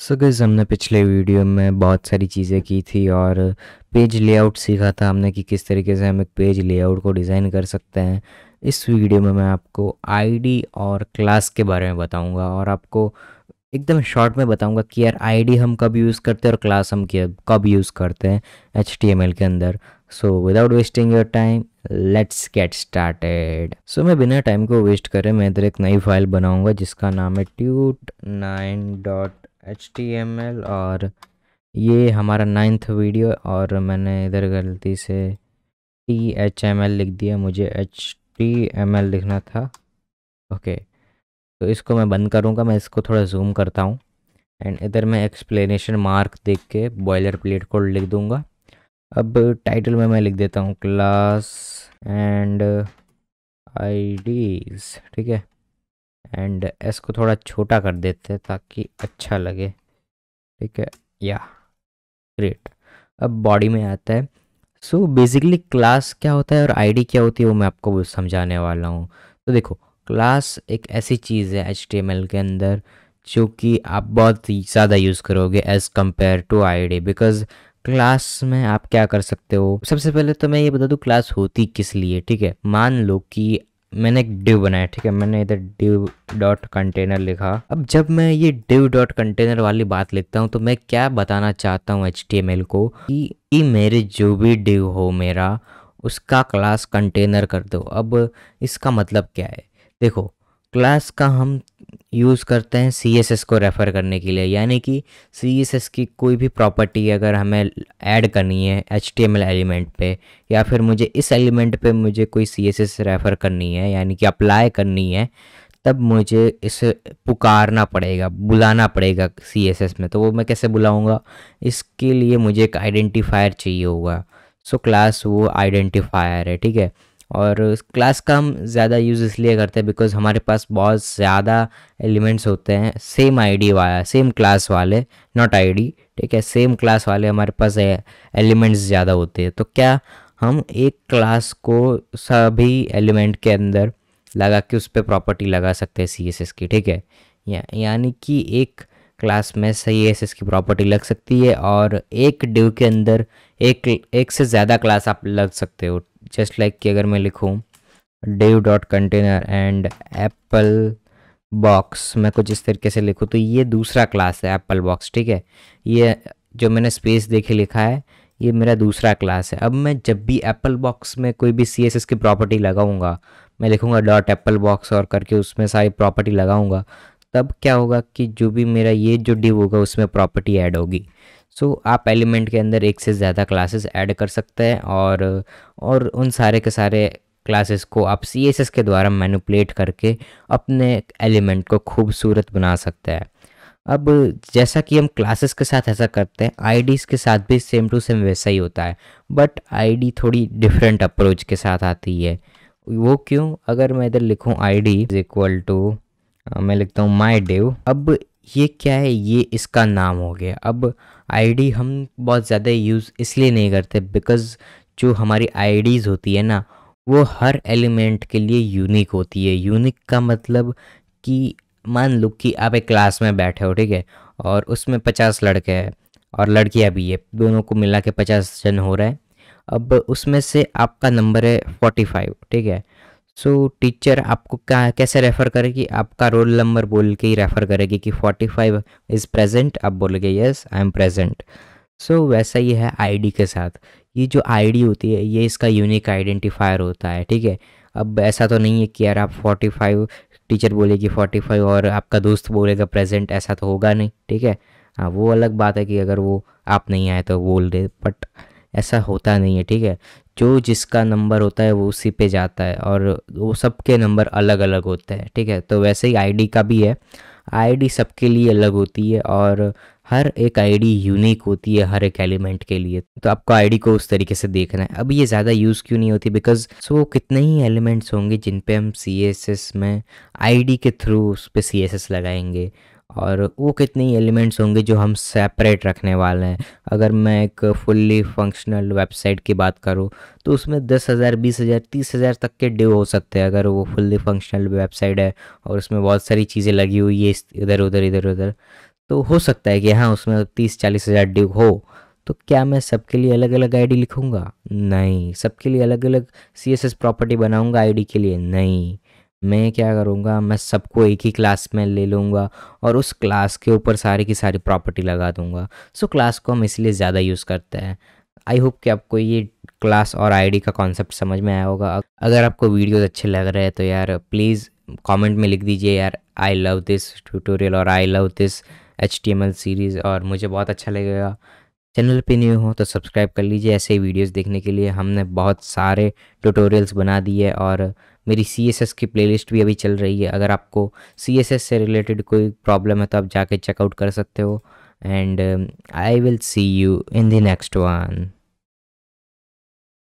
सो so हमने पिछले video में बहुत सारी चीज़ें की थी और पेज लेआउट सीखा था हमने कि किस तरीके से हम एक पेज लेआउट को डिज़ाइन कर सकते हैं इस वीडियो में मैं आपको आईडी और क्लास के बारे में बताऊंगा और आपको एकदम शॉर्ट में बताऊंगा कि यार आईडी हम कब यूज़ करते हैं और क्लास हम कब यूज़ करते हैं एच के अंदर so without wasting your time let's get started so मैं बिना टाइम को वेस्ट करे मैं इधर एक नई फाइल बनाऊँगा जिसका नाम है tut nine dot H T M L और ये हमारा नाइन्थ वीडियो और मैंने इधर गलती से टी एच एम एल लिख दिया मुझे एच टी एम एल लिखना था ओके तो इसको मैं बंद करूँगा मैं इसको थोड़ा जूम करता हूँ एंड इधर मैं एक्सप्लेनेशन मार्क देख के बॉयलर प्लेट कोड लिख दूँगा अब टाइटल में मैं लिख देता हूँ क्लास एंड आईडीज ठीक है एंड एस को थोड़ा छोटा कर देते हैं ताकि अच्छा लगे ठीक है या ग्रेट अब बॉडी में आता है सो बेसिकली क्लास क्या होता है और आईडी क्या होती है वो मैं आपको समझाने वाला हूँ तो देखो क्लास एक ऐसी चीज़ है एच के अंदर जो कि आप बहुत ज़्यादा यूज़ करोगे as compare to I because class में आप क्या कर सकते हो सबसे पहले तो मैं ये बता दूँ क्लास होती किस लिए ठीक है मान लो कि मैंने एक डिव बनाया ठीक है मैंने इधर डिव डॉट कंटेनर लिखा अब जब मैं ये डिव डॉट कंटेनर वाली बात लिखता हूँ तो मैं क्या बताना चाहता हूँ एच को कि, कि मेरे जो भी डिव हो मेरा उसका क्लास कंटेनर कर दो अब इसका मतलब क्या है देखो क्लास का हम यूज़ करते हैं सी को रेफ़र करने के लिए यानी कि सी की कोई भी प्रॉपर्टी अगर हमें ऐड करनी है एच एलिमेंट पे या फिर मुझे इस एलिमेंट पे मुझे कोई सी रेफ़र करनी है यानी कि अप्लाई करनी है तब मुझे इसे पुकारना पड़ेगा बुलाना पड़ेगा सी में तो वो मैं कैसे बुलाऊँगा इसके लिए मुझे एक आइडेंटिफायर चाहिए होगा सो क्लास वो आइडेंटिफायर है ठीक है और क्लास का हम ज़्यादा यूज़ इसलिए करते हैं बिकॉज हमारे पास बहुत ज़्यादा एलिमेंट्स होते हैं सेम आईडी वाला सेम क्लास वाले नॉट आईडी ठीक है सेम क्लास वाले हमारे पास एलिमेंट्स ज़्यादा होते हैं तो क्या हम एक क्लास को सभी एलिमेंट के अंदर लगा के उस पर प्रॉपर्टी लगा सकते हैं सी एस एस की ठीक है या, यानी कि एक क्लास में सही एस एस की प्रॉपर्टी लग सकती है और एक डिव के अंदर एक एक से ज़्यादा क्लास आप लग सकते हो जस्ट लाइक कि अगर मैं लिखूँ div dot container and apple box मैं कुछ इस तरीके से लिखूँ तो ये दूसरा क्लास है एप्पल बॉक्स ठीक है ये जो मैंने स्पेस देखे लिखा है ये मेरा दूसरा क्लास है अब मैं जब भी एप्पल बॉक्स में कोई भी सी एस एस की प्रॉपर्टी लगाऊंगा मैं लिखूंगा डॉट एप्पल बॉक्स और करके उसमें सारी प्रॉपर्टी लगाऊंगा तब क्या होगा कि जो भी मेरा ये जो डिव होगा उसमें प्रॉपर्टी ऐड होगी सो so, आप एलिमेंट के अंदर एक से ज़्यादा क्लासेस ऐड कर सकते हैं और और उन सारे के सारे क्लासेस को आप सी के द्वारा मैनुपलेट करके अपने एलिमेंट को खूबसूरत बना सकते हैं अब जैसा कि हम क्लासेस के साथ ऐसा करते हैं आईडीज़ के साथ भी सेम टू सेम वैसा ही होता है बट आईडी थोड़ी डिफरेंट अप्रोच के साथ आती है वो क्यों अगर मैं इधर लिखूँ I D is equal to मैं लिखता हूँ माई डेव अब ये क्या है ये इसका नाम हो गया अब आईडी हम बहुत ज़्यादा यूज़ इसलिए नहीं करते बिकॉज़ जो हमारी आईडीज़ होती है ना वो हर एलिमेंट के लिए यूनिक होती है यूनिक का मतलब कि मान लो कि आप एक क्लास में बैठे हो ठीक है और उसमें पचास लड़के हैं और लड़कियाँ भी है दोनों को मिला के पचास जन हो रहे हैं अब उसमें से आपका नंबर है फोर्टी फाइव ठीक है सो so, टीचर आपको क्या कैसे रेफ़र करेगी आपका रोल नंबर बोल के ही रेफ़र करेगी कि फोर्टी फाइव इज़ प्रेजेंट आप बोलोगे yes I am present so वैसा ही है आईडी के साथ ये जो आईडी होती है ये इसका यूनिक आइडेंटिफायर होता है ठीक है अब ऐसा तो नहीं है कि यार आप फोर्टी फाइव टीचर बोलेगी फोर्टी फाइव और आपका दोस्त बोलेगा प्रेजेंट ऐसा तो होगा नहीं ठीक है हाँ वो अलग बात है कि अगर वो आप नहीं आए तो बोल दे बट ऐसा होता नहीं है ठीक है जो जिसका नंबर होता है वो उसी पे जाता है और वो सबके नंबर अलग अलग होते हैं ठीक है तो वैसे ही आईडी का भी है आईडी सबके लिए अलग होती है और हर एक आईडी यूनिक होती है हर एक एलिमेंट के लिए तो आपको आईडी को उस तरीके से देखना है अब ये ज़्यादा यूज़ क्यों नहीं होती बिकॉज सो so, कितने ही एलिमेंट्स होंगे जिन पे हम सी में आई के थ्रू उस पर सी लगाएंगे और वो कितने एलिमेंट्स होंगे जो हम सेपरेट रखने वाले हैं अगर मैं एक फुल्ली फंक्शनल वेबसाइट की बात करूँ तो उसमें दस हज़ार बीस हज़ार तीस हज़ार तक के डिव हो सकते हैं अगर वो फुल्ली फंक्शनल वेबसाइट है और उसमें बहुत सारी चीज़ें लगी हुई है इधर उधर इधर उधर तो हो सकता है कि हाँ उसमें तीस चालीस हज़ार डिव हो तो क्या मैं सबके लिए अलग अलग आईडी लिखूँगा नहीं सबके लिए अलग अलग सी एस एस प्रॉपर्टी बनाऊँगा आईडी के लिए नहीं मैं क्या करूँगा मैं सबको एक ही क्लास में ले लूँगा और उस क्लास के ऊपर सारी की सारी प्रॉपर्टी लगा दूँगा सो क्लास को हम इसलिए ज़्यादा यूज़ करते हैं आई होप कि आपको ये क्लास और आईडी का कॉन्सेप्ट समझ में आया होगा अगर आपको वीडियोज़ अच्छे लग रहे हैं तो यार प्लीज़ कमेंट में लिख दीजिए यार आई लव दिस ट्यूटोरियल और I love this H series और मुझे बहुत अच्छा लगेगा चैनल पे न्यू हो तो सब्सक्राइब कर लीजिए ऐसे ही वीडियोस देखने के लिए हमने बहुत सारे ट्यूटोरियल्स बना दिए और मेरी सी एस एस की प्लेलिस्ट भी अभी चल रही है अगर आपको सी एस एस से रिलेटेड कोई प्रॉब्लम है तो आप जाके चेकआउट कर सकते हो and I will see you in the next one